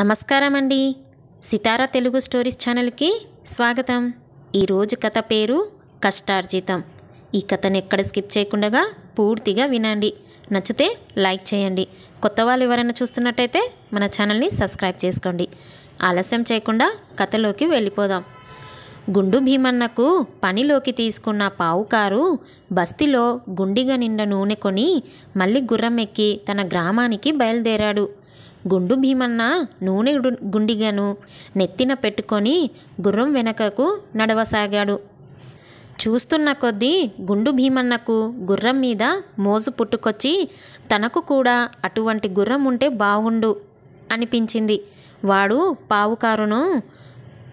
నమస్కారం అండి సితారా తెలుగు స్టోరీస్ ఛానల్కి స్వాగతం ఈరోజు కథ పేరు కష్టార్జితం ఈ కథను ఎక్కడ స్కిప్ చేయకుండా పూర్తిగా వినండి నచ్చితే లైక్ చేయండి కొత్త వాళ్ళు ఎవరైనా చూస్తున్నట్టయితే మన ఛానల్ని సబ్స్క్రైబ్ చేసుకోండి ఆలస్యం చేయకుండా కథలోకి వెళ్ళిపోదాం గుండు భీమన్నకు పనిలోకి తీసుకున్న పావుకారు బస్తీలో గుండిగా నిండా నూనె కొని మళ్ళీ గుర్రం ఎక్కి తన గ్రామానికి బయలుదేరాడు గుండు భీమన్న నూనె గుండిగాను నెత్తిన పెట్టుకొని గుర్రం వెనకకు నడవసాగాడు చూస్తున్న కొద్దీ గుండు భీమన్నకు గుర్రం మీద మోజు పుట్టుకొచ్చి తనకు కూడా అటువంటి గుర్రం ఉంటే బాగుండు అనిపించింది వాడు పావుకారును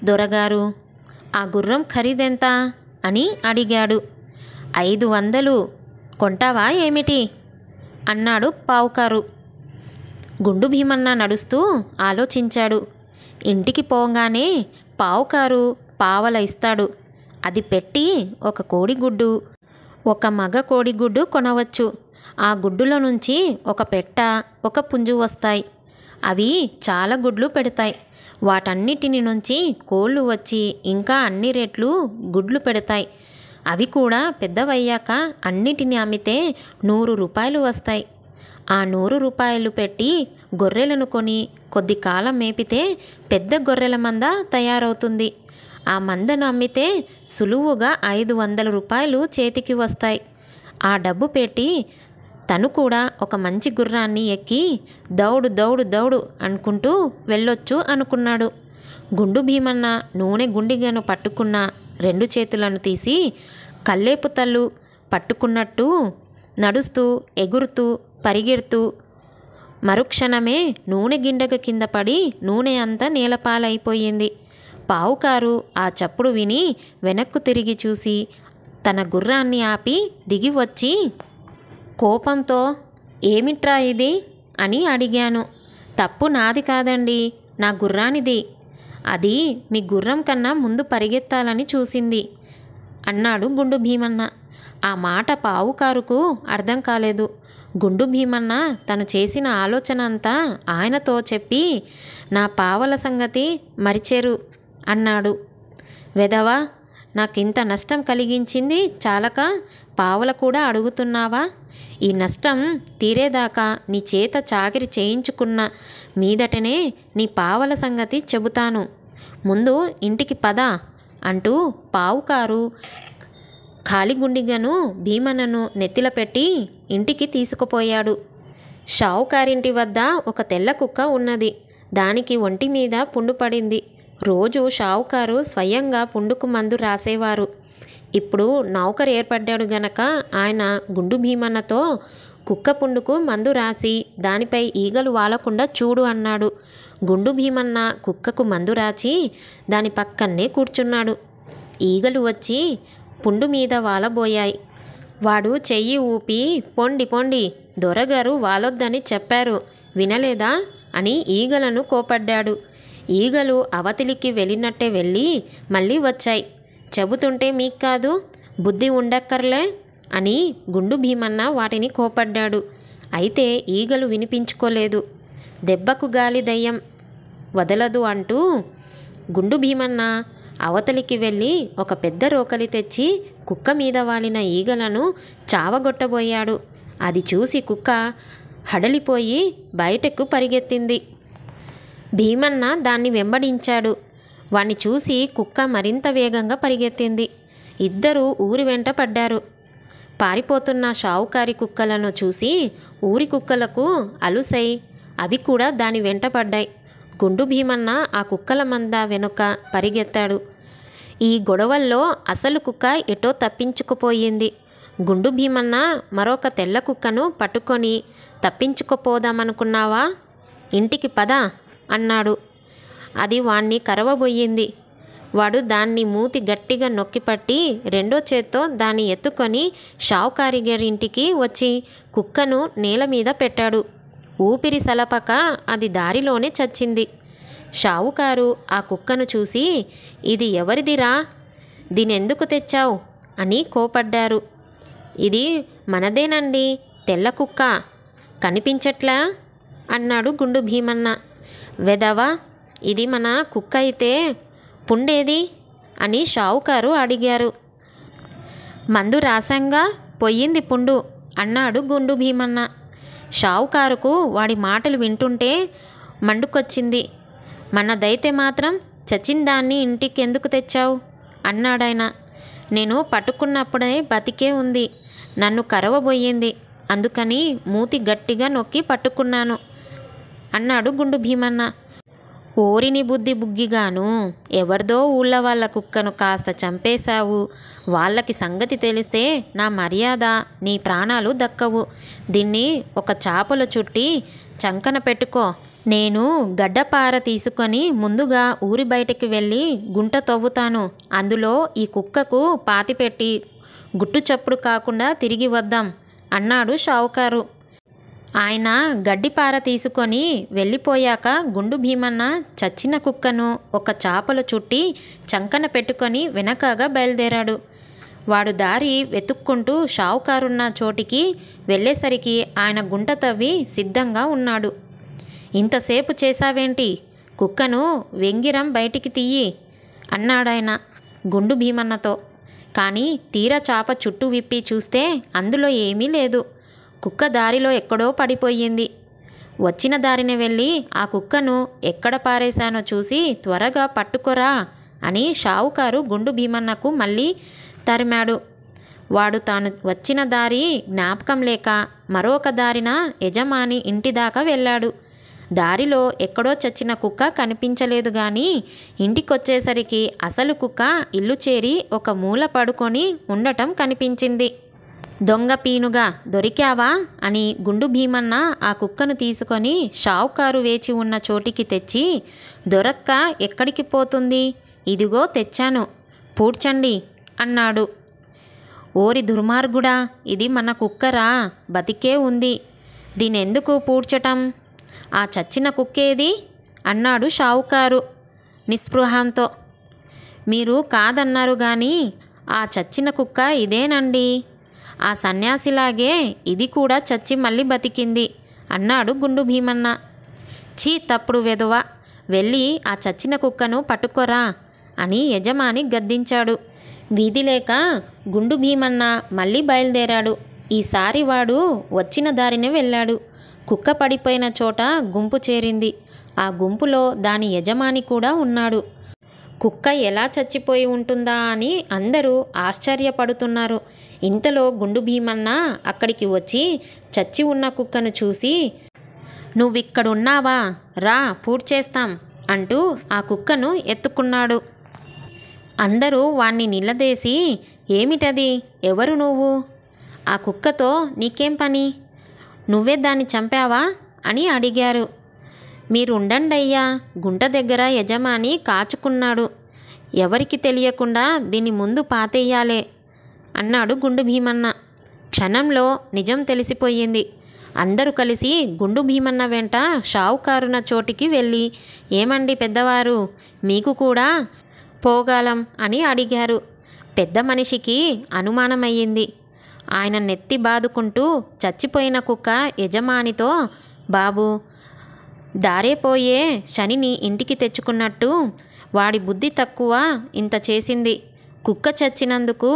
దొరగారు ఆ గుర్రం ఖరీదెంత అని అడిగాడు ఐదు వందలు కొంటావా ఏమిటి అన్నాడు పావుకారు గుండు భీమన్న నడుస్తూ ఆలోచించాడు ఇంటికి పోగానే పావుకారు పావల ఇస్తాడు అది పెట్టి ఒక కోడిగుడ్డు ఒక మగ కోడిగుడ్డు కొనవచ్చు ఆ గుడ్డుల నుంచి ఒక పెట్ట ఒక పుంజు వస్తాయి అవి చాలా గుడ్లు పెడతాయి వాటన్నిటిని నుంచి కోళ్ళు వచ్చి ఇంకా అన్ని రేట్లు గుడ్లు పెడతాయి అవి కూడా పెద్దవయ్యాక అన్నిటిని అమ్మితే నూరు రూపాయలు వస్తాయి ఆ నూరు రూపాయలు పెట్టి గొర్రెలను కొని కొద్ది కాలం మేపితే పెద్ద గొర్రెల మంద తయారవుతుంది ఆ మందను అమ్మితే సులువుగా ఐదు వందల రూపాయలు చేతికి వస్తాయి ఆ డబ్బు పెట్టి తను కూడా ఒక మంచి గుర్రాన్ని ఎక్కి దౌడు దౌడు దౌడు అనుకుంటూ వెళ్ళొచ్చు అనుకున్నాడు గుండు భీమన్న నూనె గుండిగను పట్టుకున్న రెండు చేతులను తీసి కల్లేపు తల్లు పట్టుకున్నట్టు నడుస్తూ ఎగురుతూ పరిగెడుతూ మరుక్షణమే నూనె గిండక కింద పడి నూనె అంతా నేలపాలైపోయింది పావుకారు ఆ చప్పుడు విని వెనక్కు తిరిగి చూసి తన గుర్రాన్ని ఆపి దిగి వచ్చి కోపంతో ఏమిట్రా ఇది అని అడిగాను తప్పు నాది కాదండి నా గుర్రానిది అది మీ గుర్రం కన్నా ముందు పరిగెత్తాలని చూసింది అన్నాడు గుండు భీమన్న ఆ మాట పావుకారుకు అర్థం కాలేదు గుండు భీమన్న తను చేసిన ఆలోచన అంతా ఆయనతో చెప్పి నా పావల సంగతి మరిచేరు అన్నాడు వెదవా నాకింత నష్టం కలిగించింది చాలక పావల కూడా అడుగుతున్నావా ఈ నష్టం తీరేదాకా నీ చేత చాకిరి చేయించుకున్న మీదటనే నీ పావల సంగతి చెబుతాను ముందు ఇంటికి పద అంటూ పావుకారు ఖాళీగుండిగను భీమనను నెత్తిల పెట్టి ఇంటికి తీసుకుపోయాడు షావుకారింటి వద్ద ఒక తెల్ల కుక్క ఉన్నది దానికి ఒంటి మీద పుండు పడింది రోజు షావుకారు స్వయంగా పుండుకు మందు రాసేవారు ఇప్పుడు నౌకర్ ఏర్పడ్డాడు గనక ఆయన గుండు భీమన్నతో కుక్క పుండుకు మందు రాసి దానిపై ఈగలు వాలకుండా చూడు అన్నాడు గుండు భీమన్న కుక్కకు మందు రాచి దాని పక్కన్నే కూర్చున్నాడు ఈగలు వచ్చి పుండు మీద వాలబోయాయి వాడు చెయ్యి ఊపి పొండి పొండి దొరగారు వాలొద్దని చెప్పారు వినలేదా అని ఈగలను కోపడ్డాడు ఈగలు అవతిలికి వెళ్ళినట్టే వెళ్ళి మళ్ళీ వచ్చాయి చెబుతుంటే మీకు కాదు బుద్ధి ఉండక్కర్లే అని గుండు భీమన్న వాటిని కోపడ్డాడు అయితే ఈగలు వినిపించుకోలేదు దెబ్బకు గాలి దయ్యం వదలదు అంటూ గుండు భీమన్న అవతలికి వెళ్ళి ఒక పెద్ద రోకలి తెచ్చి కుక్క మీద వాలిన ఈగలను చావగొట్టబోయాడు అది చూసి కుక్క హడలిపోయి బయటకు పరిగెత్తింది భీమన్న దాన్ని వెంబడించాడు వాణ్ణి చూసి కుక్క మరింత వేగంగా పరిగెత్తింది ఇద్దరూ ఊరి వెంట పడ్డారు పారిపోతున్న షావుకారి కుక్కలను చూసి ఊరి కుక్కలకు అలుసై అవి కూడా దాని వెంట పడ్డాయి గుండు భీమన్న ఆ కుక్కల మంద వెనుక పరిగెత్తాడు ఈ గొడవల్లో అసలు కుక్క ఎటో తప్పించుకుపోయింది గుండు భీమన్న మరొక తెల్ల కుక్కను పట్టుకొని తప్పించుకుపోదామనుకున్నావా ఇంటికి పద అన్నాడు అది వాణ్ణి కరవబోయింది వాడు దాన్ని మూతి గట్టిగా నొక్కిపట్టి రెండో చేత్తో దాన్ని ఎత్తుకొని షావుకారి ఇంటికి వచ్చి కుక్కను నేల మీద పెట్టాడు ఊపిరి సలపక అది దారిలోనే చచ్చింది షావుకారు ఆ కుక్కను చూసి ఇది ఎవరిదిరా దీనెందుకు తెచ్చావు అని కోపడ్డారు ఇది మనదేనండి తెల్ల కుక్క కనిపించట్లా అన్నాడు గుండు భీమన్న వెదవా ఇది మన కుక్క అయితే పుండేది అని షావుకారు అడిగారు మందు రాసంగా పొయ్యింది పుండు అన్నాడు గుండు భీమన్న షావుకారుకు వాడి మాటలు వింటుంటే మండుకొచ్చింది మనదైతే మాత్రం చచ్చిందాన్ని ఇంటికి ఎందుకు తెచ్చావు అన్నాడాయన నేను పట్టుకున్నప్పుడే బతికే ఉంది నన్ను కరవబోయింది అందుకని మూతి గట్టిగా నొక్కి పట్టుకున్నాను అన్నాడు గుండు భీమన్న ఓరిని బుద్ధి బుగ్గిగాను ఎవరిదో ఊళ్ళ వాళ్ళ కుక్కను కాస్త చంపేశావు వాళ్ళకి సంగతి తెలిస్తే నా మర్యాద నీ ప్రాణాలు దక్కవు దీన్ని ఒక చాపలు చుట్టి చంకన పెట్టుకో నేను గడ్డపార తీసుకొని ముందుగా ఊరి బయటికి వెళ్ళి గుంట తవ్వుతాను అందులో ఈ కుక్కకు పాతిపెట్టి గుట్టు చప్పుడు కాకుండా తిరిగి వద్దాం అన్నాడు షావుకారు ఆయన గడ్డిపార తీసుకొని వెళ్ళిపోయాక గుండు భీమన్న చచ్చిన కుక్కను ఒక చాపలు చుట్టి చంకన పెట్టుకొని వెనకగా బయలుదేరాడు వాడు దారి వెతుక్కుంటూ షావుకారున్న చోటికి వెళ్ళేసరికి ఆయన గుంట తవ్వి సిద్ధంగా ఉన్నాడు ఇంతసేపు చేశావేంటి కుక్కను వెంగిరం బయటికి తీయి అన్నాడాయన గుండు భీమన్నతో కానీ తీరా చాప చుట్టూ విప్పి చూస్తే అందులో ఏమీ లేదు కుక్క దారిలో ఎక్కడో పడిపోయింది వచ్చిన దారిని వెళ్ళి ఆ కుక్కను ఎక్కడ పారేశానో చూసి త్వరగా పట్టుకోరా అని షావుకారు గుండు భీమన్నకు మళ్ళీ తరిమాడు వాడు తాను వచ్చిన దారి జ్ఞాపకం లేక మరొక దారిన యజమాని ఇంటిదాకా వెళ్ళాడు దారిలో ఎక్కడో చచ్చిన కుక్క కనిపించలేదు కానీ ఇంటికొచ్చేసరికి అసలు కుక్క ఇల్లు చేరి ఒక మూల పడుకొని ఉండటం కనిపించింది దొంగ పీనుగా దొరికావా అని గుండు భీమన్న ఆ కుక్కను తీసుకొని షావుకారు వేచి ఉన్న చోటికి తెచ్చి దొరక్క ఎక్కడికి పోతుంది ఇదిగో తెచ్చాను పూడ్చండి అన్నాడు ఓరి దుర్మార్గుడా ఇది మన కుక్కరా బతికే ఉంది దీనెందుకు పూడ్చటం ఆ చచ్చిన కుక్కేది అన్నాడు షావుకారు నిస్పృహంతో మీరు కాదన్నారు కానీ ఆ చచ్చిన కుక్క ఇదేనండి ఆ సన్యాసిలాగే ఇది కూడా చచ్చి మళ్ళీ బతికింది అన్నాడు గుండు భీమన్న ఛీ తప్పుడు వెధవ వెళ్ళి ఆ చచ్చిన కుక్కను పట్టుకోరా అని యజమాని గద్దించాడు వీధి లేక గుండు భీమన్న మళ్ళీ బయలుదేరాడు ఈసారి వాడు వచ్చిన దారినే వెళ్ళాడు కుక్క పడిపోయిన చోట గుంపు చేరింది ఆ గుంపులో దాని యజమాని కూడా ఉన్నాడు కుక్క ఎలా చచ్చిపోయి ఉంటుందా అని అందరూ ఆశ్చర్యపడుతున్నారు ఇంతలో గుండు భీమన్న అక్కడికి వచ్చి చచ్చి ఉన్న కుక్కను చూసి నువ్విక్కడున్నావా రా పూడ్చేస్తాం అంటూ ఆ కుక్కను ఎత్తుకున్నాడు అందరూ వాణ్ణి నిలదేసి ఏమిటది ఎవరు నువ్వు ఆ కుక్కతో నీకేం పని నువ్వే దాన్ని చంపావా అని అడిగారు అయ్యా గుంట దగ్గర యజమాని కాచుకున్నాడు ఎవరికి తెలియకుండా దీని ముందు పాతేయాలే అన్నాడు గుండు భీమన్న క్షణంలో నిజం తెలిసిపోయింది అందరూ కలిసి గుండు భీమన్న వెంట షావుకారున చోటికి వెళ్ళి ఏమండి పెద్దవారు మీకు కూడా పోగాలం అని అడిగారు పెద్ద మనిషికి అనుమానమయ్యింది ఆయన నెత్తి బాదుకుంటూ చచ్చిపోయిన కుక్క యజమానితో బాబు దారేపోయే శనిని ఇంటికి తెచ్చుకున్నట్టు వాడి బుద్ధి తక్కువ ఇంత చేసింది కుక్క చచ్చినందుకు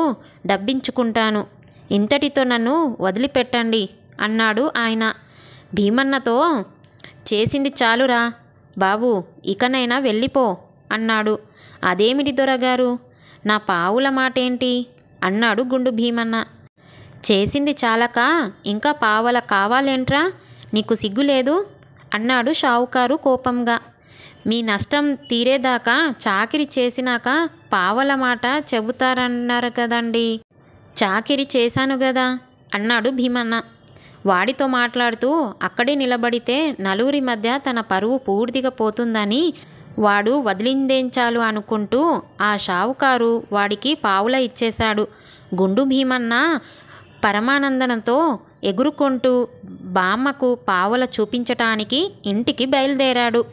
డబ్బించుకుంటాను ఇంతటితో నన్ను వదిలిపెట్టండి అన్నాడు ఆయన భీమన్నతో చేసింది చాలురా బాబు ఇకనైనా వెళ్ళిపో అన్నాడు అదేమిటి దొరగారు నా పావుల మాటేంటి అన్నాడు గుండు భీమన్న చేసింది చాలక ఇంకా పావల కావాలేంట్రా నీకు సిగ్గులేదు అన్నాడు షావుకారు కోపంగా మీ నష్టం తీరేదాకా చాకిరి చేసినాక పావల మాట చెబుతారన్నారు కదండి చాకిరి చేశాను గదా అన్నాడు భీమన్న వాడితో మాట్లాడుతూ అక్కడే నిలబడితే నలుగురి మధ్య తన పరువు పూర్తిగా పోతుందని వాడు వదిలిందేంచాలు అనుకుంటూ ఆ షావుకారు వాడికి పావుల ఇచ్చేశాడు గుండు భీమన్న పరమానందనతో ఎగురుకొంటూ బామ్మకు పావుల చూపించటానికి ఇంటికి బయలుదేరాడు